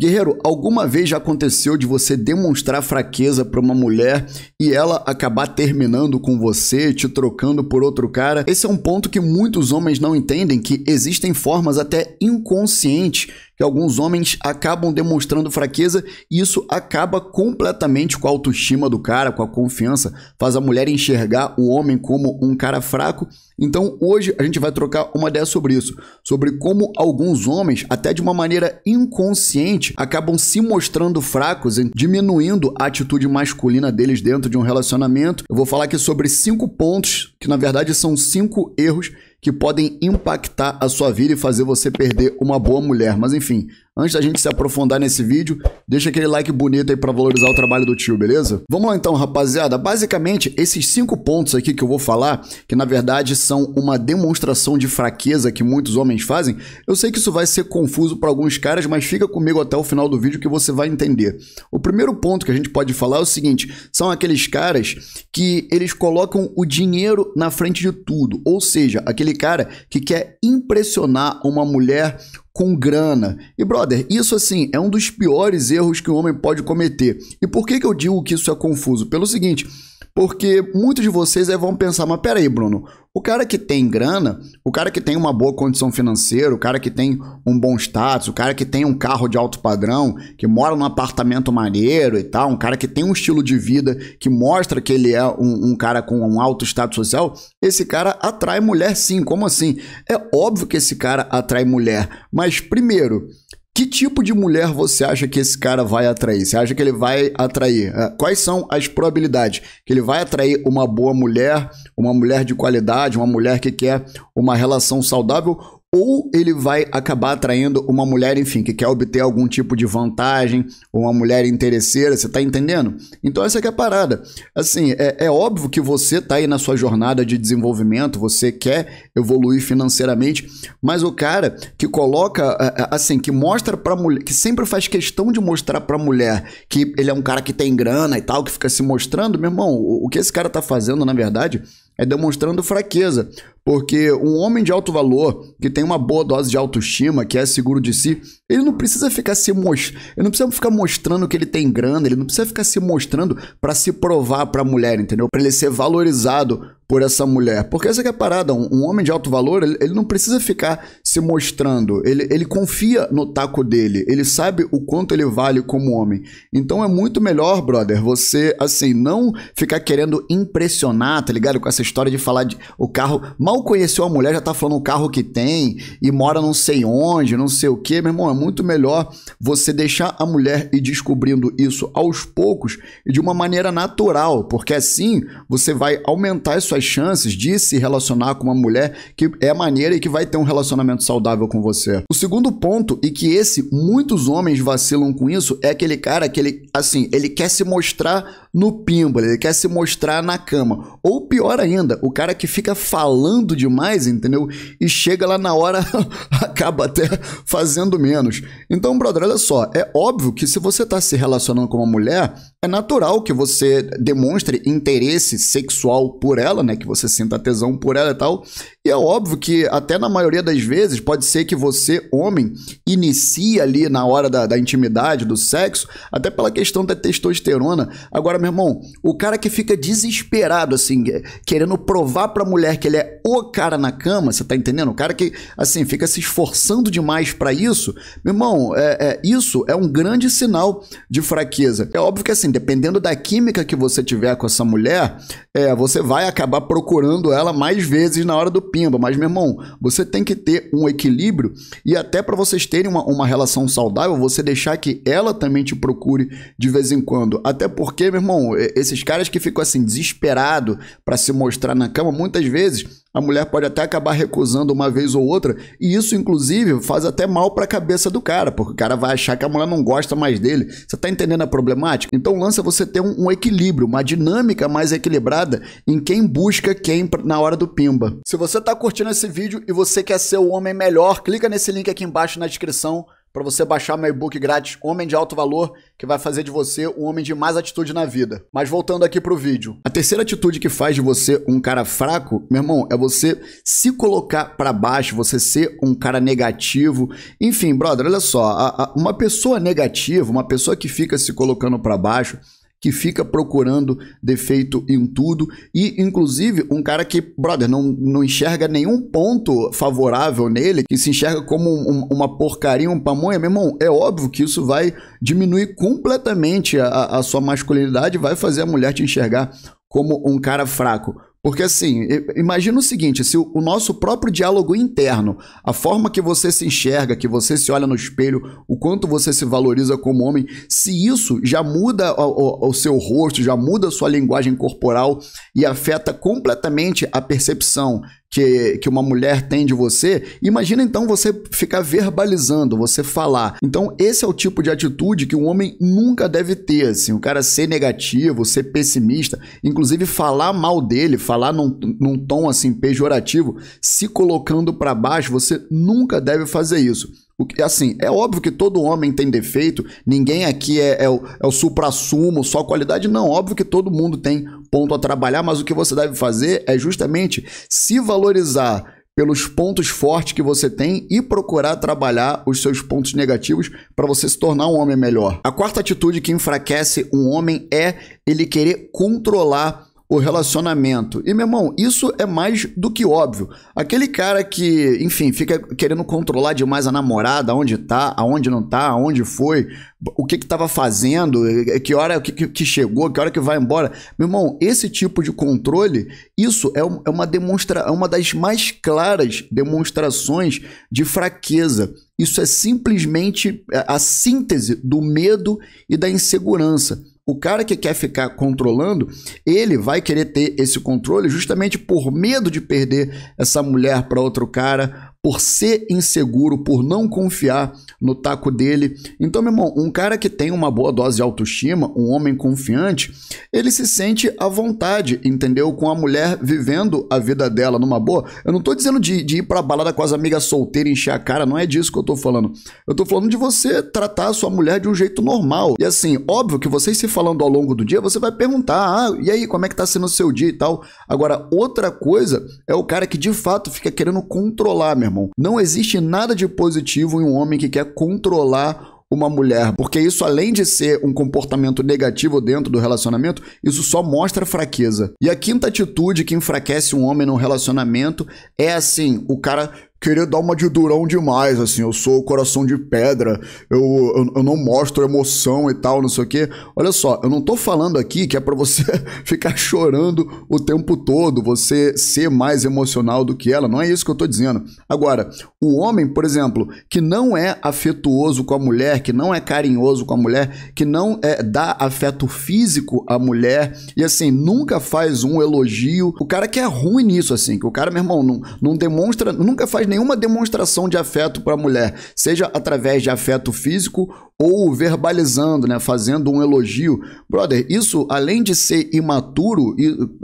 Guerreiro, alguma vez já aconteceu de você demonstrar fraqueza para uma mulher e ela acabar terminando com você, te trocando por outro cara? Esse é um ponto que muitos homens não entendem que existem formas até inconscientes que alguns homens acabam demonstrando fraqueza e isso acaba completamente com a autoestima do cara, com a confiança, faz a mulher enxergar o homem como um cara fraco. Então hoje a gente vai trocar uma ideia sobre isso, sobre como alguns homens, até de uma maneira inconsciente, acabam se mostrando fracos, diminuindo a atitude masculina deles dentro de um relacionamento. Eu vou falar aqui sobre cinco pontos, que na verdade são cinco erros que podem impactar a sua vida e fazer você perder uma boa mulher. Mas enfim, Antes da gente se aprofundar nesse vídeo, deixa aquele like bonito aí para valorizar o trabalho do tio, beleza? Vamos lá então, rapaziada. Basicamente, esses cinco pontos aqui que eu vou falar, que na verdade são uma demonstração de fraqueza que muitos homens fazem, eu sei que isso vai ser confuso para alguns caras, mas fica comigo até o final do vídeo que você vai entender. O primeiro ponto que a gente pode falar é o seguinte, são aqueles caras que eles colocam o dinheiro na frente de tudo, ou seja, aquele cara que quer impressionar uma mulher com grana. E, brother, isso assim é um dos piores erros que um homem pode cometer. E por que, que eu digo que isso é confuso? Pelo seguinte. Porque muitos de vocês aí vão pensar, mas peraí, Bruno, o cara que tem grana, o cara que tem uma boa condição financeira, o cara que tem um bom status, o cara que tem um carro de alto padrão, que mora num apartamento maneiro e tal, um cara que tem um estilo de vida que mostra que ele é um, um cara com um alto status social, esse cara atrai mulher sim. Como assim? É óbvio que esse cara atrai mulher, mas primeiro, que tipo de mulher você acha que esse cara vai atrair? Você acha que ele vai atrair? É, quais são as probabilidades que ele vai atrair uma boa mulher, uma mulher de qualidade, uma mulher que quer uma relação saudável ou ele vai acabar atraindo uma mulher, enfim, que quer obter algum tipo de vantagem, ou uma mulher interesseira, você tá entendendo? Então essa é a parada. Assim, é, é, óbvio que você tá aí na sua jornada de desenvolvimento, você quer evoluir financeiramente, mas o cara que coloca, assim, que mostra pra mulher, que sempre faz questão de mostrar pra mulher que ele é um cara que tem grana e tal, que fica se mostrando, meu irmão, o, o que esse cara tá fazendo, na verdade, é demonstrando fraqueza. Porque um homem de alto valor, que tem uma boa dose de autoestima, que é seguro de si, ele não precisa ficar se mostrando, ele não precisa ficar mostrando que ele tem grana, ele não precisa ficar se mostrando para se provar para a mulher, entendeu? Para ele ser valorizado por essa mulher. Porque essa é a parada, um, um, homem de alto valor, ele, ele, não precisa ficar se mostrando, ele, ele confia no taco dele, ele sabe o quanto ele vale como homem. Então é muito melhor, brother, você, assim, não ficar querendo impressionar, tá ligado? Com essa história de falar de o carro, mal conheceu a mulher, já tá falando o carro que tem e mora não sei onde, não sei o que, meu irmão, é muito melhor você deixar a mulher e descobrindo isso aos poucos e de uma maneira natural, porque assim você vai aumentar as suas chances de se relacionar com uma mulher que é maneira e que vai ter um relacionamento saudável com você. O segundo ponto, e que esse muitos homens vacilam com isso, é aquele cara que ele, assim, ele quer se mostrar no pimba, ele quer se mostrar na cama. Ou pior ainda, o cara que fica falando demais, entendeu? E chega lá na hora, acaba até fazendo menos. Então, brother, olha só, é óbvio que se você tá se relacionando com uma mulher, é natural que você demonstre interesse sexual por ela, né? Que você sinta tesão por ela e tal. E é óbvio que, até na maioria das vezes, pode ser que você, homem, inicie ali na hora da, da intimidade, do sexo, até pela questão da testosterona. Agora, meu irmão, o cara que fica desesperado, assim, é, querendo provar pra mulher que ele é o cara na cama, você tá entendendo? O cara que, assim, fica se esforçando demais para isso, meu irmão, é, é, isso é um grande sinal de fraqueza. É óbvio que, assim, dependendo da química que você tiver com essa mulher, é, você vai acabar procurando ela mais vezes na hora do pimba. Mas, meu irmão, você tem que ter um equilíbrio e até para vocês terem uma, uma relação saudável, você deixar que ela também te procure de vez em quando. Até porque, meu irmão, esses caras que ficam assim, desesperado para se mostrar na cama, muitas vezes a mulher pode até acabar recusando uma vez ou outra, e isso, inclusive, faz até mal para a cabeça do cara, porque o cara vai achar que a mulher não gosta mais dele. Você está entendendo a problemática? Então, lança você ter um, um, equilíbrio, uma dinâmica mais equilibrada em quem busca quem na hora do pimba. Se você está curtindo esse vídeo e você quer ser o homem melhor, clica nesse link aqui embaixo na descrição para você baixar meu e-book grátis Homem de Alto Valor, que vai fazer de você um homem de mais atitude na vida. Mas voltando aqui pro vídeo. A terceira atitude que faz de você um cara fraco, meu irmão, é você se colocar para baixo, você ser um cara negativo. Enfim, brother, olha só, a, a, uma pessoa negativa, uma pessoa que fica se colocando para baixo, que fica procurando defeito em tudo. E, inclusive, um cara que, brother, não, não enxerga nenhum ponto favorável nele, que se enxerga como um, uma porcaria, um pamonha, meu irmão, é óbvio que isso vai diminuir completamente a, a sua masculinidade, vai fazer a mulher te enxergar como um cara fraco. Porque assim, imagina o seguinte: se o nosso próprio diálogo interno, a forma que você se enxerga, que você se olha no espelho, o quanto você se valoriza como homem, se isso já muda o, o, o seu rosto, já muda a sua linguagem corporal e afeta completamente a percepção que, que uma mulher tem de você, imagina então você ficar verbalizando, você falar. Então, esse é o tipo de atitude que um homem nunca deve ter, assim, o cara ser negativo, ser pessimista, inclusive falar mal dele, falar num, num tom assim pejorativo, se colocando para baixo, você nunca deve fazer isso que, assim, é óbvio que todo homem tem defeito, ninguém aqui é, é, o, é o supra-sumo, só qualidade, não. Óbvio que todo mundo tem ponto a trabalhar, mas o que você deve fazer é justamente se valorizar pelos pontos fortes que você tem e procurar trabalhar os seus pontos negativos para você se tornar um homem melhor. A quarta atitude que enfraquece um homem é ele querer controlar o relacionamento. E, meu irmão, isso é mais do que óbvio. Aquele cara que, enfim, fica querendo controlar demais a namorada, onde tá, aonde não tá, aonde foi, o que que tava fazendo, eh, que hora que, que chegou, que hora que vai embora. Meu irmão, esse tipo de controle, isso é, é uma demonstra, é uma das mais claras demonstrações de fraqueza. Isso é simplesmente a síntese do medo e da insegurança. O cara que quer ficar controlando, ele vai querer ter esse controle justamente por medo de perder essa mulher para outro cara, por ser inseguro, por não confiar no taco dele. Então, meu irmão, um cara que tem uma boa dose de autoestima, um homem confiante, ele se sente à vontade, entendeu? Com a mulher vivendo a vida dela numa boa. Eu não tô dizendo de, de ir pra balada com as amigas solteiras, encher a cara, não é disso que eu tô falando. Eu tô falando de você tratar a sua mulher de um jeito normal. E assim, óbvio que vocês se falando ao longo do dia, você vai perguntar, ah, e aí, como é que tá sendo o seu dia e tal. Agora, outra coisa é o cara que de fato fica querendo controlar, meu irmão. Não existe nada de positivo em um homem que quer controlar uma mulher, porque isso além de ser um comportamento negativo dentro do relacionamento, isso só mostra fraqueza. E a quinta atitude que enfraquece um homem no relacionamento é assim, o cara querer dar uma de durão demais, assim, eu sou coração de pedra, eu, eu, eu, não mostro emoção e tal, não sei o quê. Olha só, eu não tô falando aqui que é para você ficar chorando o tempo todo, você ser mais emocional do que ela, não é isso que eu tô dizendo. Agora, o homem, por exemplo, que não é afetuoso com a mulher, que não é carinhoso com a mulher, que não é, dá afeto físico à mulher, e assim, nunca faz um elogio, o cara que é ruim nisso, assim, que o cara, meu irmão, não, não demonstra, nunca faz nenhuma demonstração de afeto para a mulher, seja através de afeto físico ou verbalizando, né, fazendo um elogio. Brother, isso além de ser imaturo,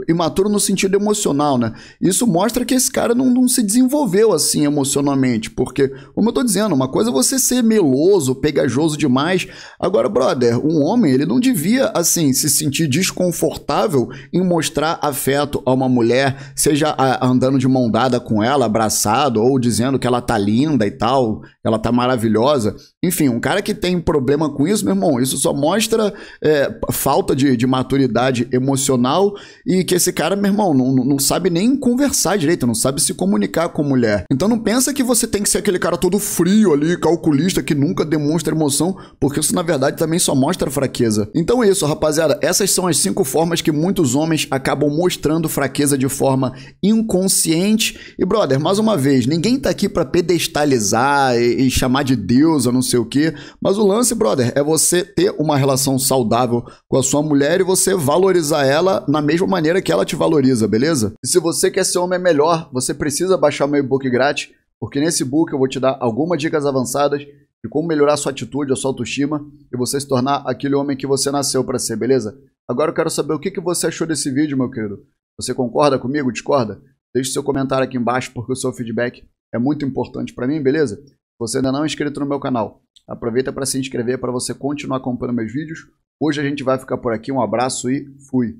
imaturo no sentido emocional, né? Isso mostra que esse cara não, não se desenvolveu assim emocionalmente, porque, como eu tô dizendo, uma coisa é você ser meloso, pegajoso demais. Agora, brother, um homem, ele não devia assim se sentir desconfortável em mostrar afeto a uma mulher, seja andando de mão dada com ela, abraçado ou dizendo que ela tá linda e tal, ela tá maravilhosa. Enfim, um cara que tem problema com isso, meu irmão, isso só mostra é, falta de, de maturidade emocional e que esse cara, meu irmão, não, não sabe nem conversar direito, não sabe se comunicar com mulher. Então não pensa que você tem que ser aquele cara todo frio ali, calculista, que nunca demonstra emoção, porque isso na verdade também só mostra fraqueza. Então é isso, rapaziada. Essas são as cinco formas que muitos homens acabam mostrando fraqueza de forma inconsciente. E, brother, mais uma vez, ninguém ninguém tá aqui para pedestalizar e, e, chamar de Deus ou não sei o quê. Mas o lance, brother, é você ter uma relação saudável com a sua mulher e você valorizar ela na mesma maneira que ela te valoriza, beleza? E se você quer ser homem melhor, você precisa baixar meu e-book grátis, porque nesse book eu vou te dar algumas dicas avançadas de como melhorar a sua atitude, a sua autoestima e você se tornar aquele homem que você nasceu para ser, beleza? Agora eu quero saber o que, que você achou desse vídeo, meu querido. Você concorda comigo? Discorda? Deixe seu comentário aqui embaixo porque o seu feedback é muito importante para mim, beleza? Se você ainda não é inscrito no meu canal, aproveita para se inscrever para você continuar acompanhando meus vídeos. Hoje a gente vai ficar por aqui, um abraço e fui!